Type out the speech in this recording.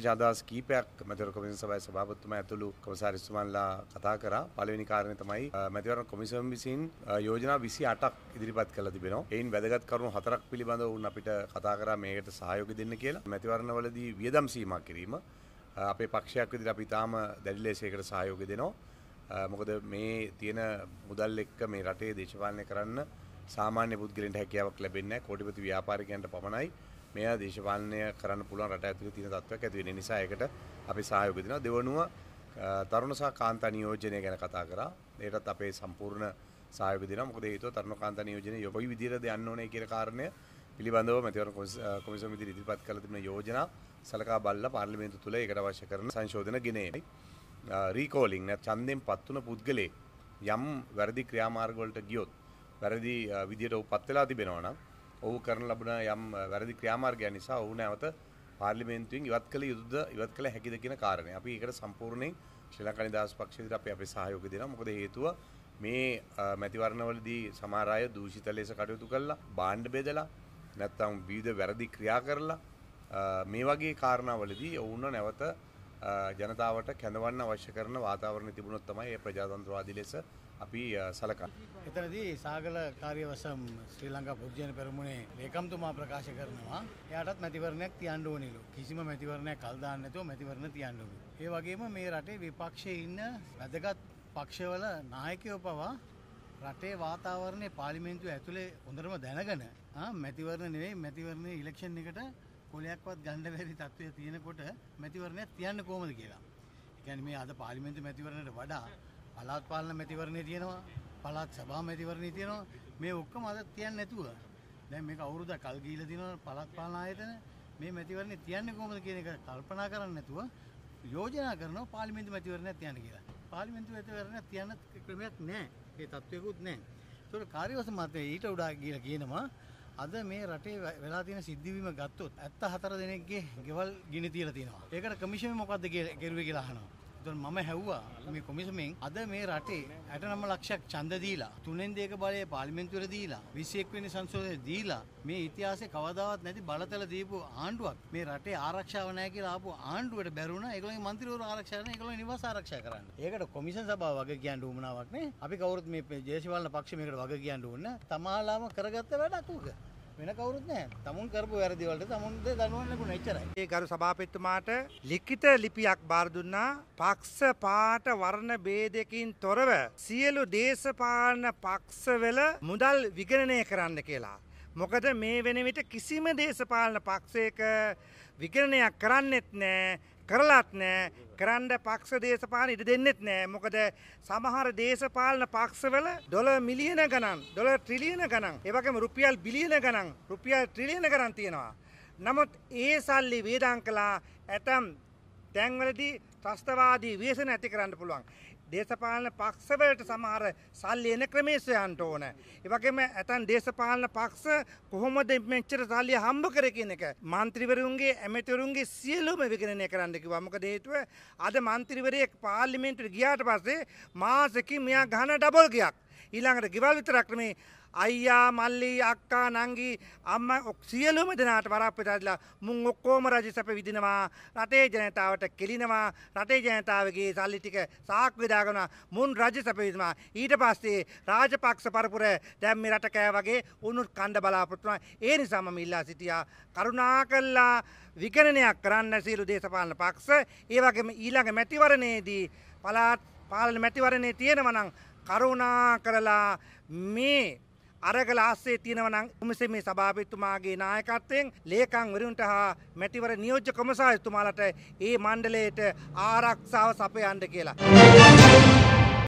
ජාදස් කීපයක් මැතිවර කොමිසම් සභාවේ සභාපතිතුමා ඇතුළු කොමසාරිස්තුමන්ලා කතා කරා පළවෙනි කාරණේ තමයි මැතිවර කොමිසම් විසින් යෝජනා 28ක් ඉදිරිපත් කළා තිබෙනවා. එයින් වැදගත් කරුණු හතරක් පිළිබඳව උන් අපිට කතා කරා මේකට සහයෝගය දෙන්න කියලා. මැතිවරණවලදී වියදම් සීමා කිරීම අපේ පක්ෂයක් විදිහට අපි තාම දැඩි ලෙස ඒකට සහයෝගය දෙනවා. මොකද මේ තියෙන මුදල් එක්ක මේ රටේ දේශපාලනය කරන්න සාමාන්‍ය පුද්ගලයන්ට හැකියාවක් ලැබෙන්නේ නැහැ. කෝටිපති ව්‍යාපාරිකයන්ට පමණයි. මෙය දේශපාලනය කරන්න පුළුවන් රට ඇතුළේ තියෙන තත්ත්වයක් ඇති වෙන නිසා ඒකට අපි සහයෝගය දෙනවා. දෙවනුව තරුණ සහ කාන්තා නියෝජනය ගැන කතා කරා. ඒකටත් අපේ සම්පූර්ණ සහයෝගය දෙනවා. මොකද හේතුව තරුණ කාන්තා නියෝජනය යොබයි විදිහට යන්න ඕනේ කියන කාරණය පිළිබඳව මෙතිවර කොමිසම විදිහට ඉදිරිපත් කළ තිබෙන යෝජනා සලකා බලලා පාර්ලිමේන්තු තුල ඒකට අවශ්‍ය කරන සංශෝධන ගෙන එයි. රීකෝලින් නැත් ඡන්දයෙන් පත් වුණ පුද්ගලයෙක් යම් වැරදි ක්‍රියාමාර්ග වලට ගියොත් වැරදි විදියට උපත් වෙලා තිබෙනවා නම් ඔහු කරන ලබන යම් වැරදි ක්‍රියාමාර්ගය නිසා ඔහු නැවත පාර්ලිමේන්තුවෙන් ඉවත් කළ යුතුද ඉවත් කළ හැකිද කියන කාරණය. අපි ඒකට සම්පූර්ණයෙන් ශ්‍රී ලංකා නිදහස් පක්ෂය විදිහට අපි අපේ සහයෝගය දෙනවා. මොකද හේතුව මේ මැතිවරණවලදී සමහර අය දූෂිත ලෙස කටයුතු කළා, බාණ්ඩ බෙදලා, නැත්නම් විවිධ වැරදි ක්‍රියා කරලා මේ වගේ කාරණාවලදී ඔවුන් නැවත ජනතාවට කැඳවන්න අවශ්‍ය කරන වාතාවරණ තිබුණොත් තමයි මේ ප්‍රජාතන්ත්‍රවාදී ලෙස අපි සලකන්න. එතනදී සාගල කාර්ය වශයෙන් ශ්‍රී ලංකා පුජ්‍යන පෙරමුණේ ලේකම්තුමා ප්‍රකාශ කරනවා එයාටත් මැතිවරණයක් තියන්න ඕනිලු. කිසිම මැතිවරණයක් කල් දාන්න නැතුව මැතිවරණ තියන්න ඕනේ. ඒ වගේම මේ රටේ විපක්ෂයේ ඉන්න වැදගත් පක්ෂවල නායකයෝ පවා රටේ වාතාවරණය පාර්ලිමේන්තුව ඇතුලේ හොඳටම දැනගෙන මැතිවරණ නෙවෙයි මැතිවරණයේ ඉලෙක්ෂන් එකට කොලයක්වත් ගන්න බැරි තත්ත්වය තියෙනකොට මැතිවරණයක් තියන්න කොහොමද කියලා. ඒ කියන්නේ මේ අද පාර්ලිමේන්තු මැතිවරණයට වඩා පළාත් පාලන මැතිවරණේ තියෙනවා පළාත් සභා මැතිවරණේ තියෙනවා මේ ඔක්කොම අද තියන්නේ නැතුව දැන් මේක අවුරුද්ද කල් ගිහිලා තියෙනවා පළාත් පාලන ආයතන මේ මැතිවරණේ තියන්නේ කොහොමද කියන එක කල්පනා කරන්නේ නැතුව යෝජනා කරනවා පාර්ලිමේන්තු මැතිවරණයක් තියන්න කියලා පාර්ලිමේන්තු මැතිවරණයක් තියන්න ක්‍රමයක් නැහැ ඒ තත්වයකුත් නැහැ ඒතකොට කාර්යවස මතේ ඊට උඩා කියලා කියනවා අද මේ රටේ වෙලා තියෙන සිද්ධවීම ගත්තොත් 74 දෙනෙක්ගේ ගෙවල් ගිනි තියලා තියෙනවා. ඒකට කමිෂන් මොකද්ද කියලා කෙරුවේ කියලා අහනවා. දැන් මම හැව්වා මේ කොමිසමෙන් අද මේ රටේ 69 ලක්ෂයක් ඡන්ද දීලා තුනෙන් දෙක බලය පාර්ලිමේන්තුවට දීලා 21 වෙනි සංශෝධනය දීලා මේ ඉතිහාසයේ කවදාවත් නැති බලතල දීපු ආණ්ඩුවක් මේ රටේ ආරක්ෂාව නැහැ කියලා ආපු ආණ්ඩුවට බැරුණා ඒගොල්ලන්ගේ മന്ത്രിවරු ආරක්ෂා කරන ඒගොල්ලන්ගේ නිවාස ආරක්ෂා කරන්න. ඒකට කොමිෂන් සභාව වගේ කියන්න උවමනාවක් නේ. අපි කවුරුත් මේ දේශපාලන පක්ෂ මේකට වගේ කියන්න ඕන. තමාලාම කරගත්ත වැඩක් උක. වෙන කවුරුත් නැහැ. තමුන් කරපු වැරදි වලට තමුන්ද දනුවන් ලැබුණා එච්චරයි. ඒ ගරු සභාපතිතුමාට ලිඛිත ලිපියක් බාර දුන්නා පක්ෂ පාට වර්ණ ભેදයකින් තොරව සියලු දේශපාලන පක්ෂවල මුදල් විගණනය කරන්න කියලා. මොකද මේ වෙන විට කිසිම දේශපාලන පක්ෂයක විගණනයක් කරන්නෙත් නෑ කරලත් නෑ කරන්න පක්ෂ දේශපාන ඉඩ දෙන්නෙත් නෑ මොකද සමහර දේශපාලන පක්ෂවල ඩොල මිලියන ගණන් ඩොල ට්‍රිලියන ගණන් ඒවගේම රුපියල් බිලියන ගණන් රුපියල් ට්‍රිලියන ගණන් තියෙනවා. නමුත් ඒ සල්ලි වේදන් කලා ඇතම් තැන්වලදී ත්‍රස්තවාදී වේසන ඇති කරන්න පුළුවන්. දේශපාලන පක්ෂවලට සමහර සල්ලි එන ක්‍රමේ සොයන්න ඕන. ඒ වගේම ඇතන් දේශපාලන පක්ෂ කොහොමද මෙච්චර සල්ලි හම්බ කරේ කියන එක මන්ත්‍රීවරුන්ගේ ඇමතිවරුන්ගේ සියලුම විගණනය කරන්න කිව්වා. මොකද හේතුව අද මන්ත්‍රීවරයෙක් පාර්ලිමේන්තුවට ගියාට පස්සේ මාසෙකින් මෙයා ගහන ඩබල් ගයක්. ඊළඟට ගෙවල් විතරක් නෙමේ අයියා මල්ලි අක්කා නංගි අම්මා සියලුම දෙනාට වරාප්පු දාලා මුන් ඔක්කොම රජ සැප විඳිනවා රටේ ජනතාවට කෙලිනවා රටේ ජනතාවගේ සල්ලි ටික සාක්කුවේ දාගෙන මුන් රජ සැප විඳිනවා ඊට පස්සේ රාජපක්ෂ පරපුර දැන් මේ රට කෑ වගේ උනුත් කණ්ඩ බලාපොරොත්තු ඒ නිසා මම ඉල්ලා සිටියා කරුණාකරලා විගණනයක් කරන්න සියලු දේශපාලන පක්ෂ ඒ වගේම ඊළඟ මැතිවරණයේදී පළාත් පාලන මැතිවරණයේ තියෙනවා නම් කරුණා කරලා මේ අරගල ආස්සේ තියෙනවනම් කොමිසේ මේ සභාපතිතුමාගේ නායකත්වයෙන් ලේකම්වරුන්ට හා මැතිවර නියෝජ්‍ය කොමසාරිතුමාලට ඒ මණ්ඩලයට ආරක්ෂාව සපයන්න කියලා.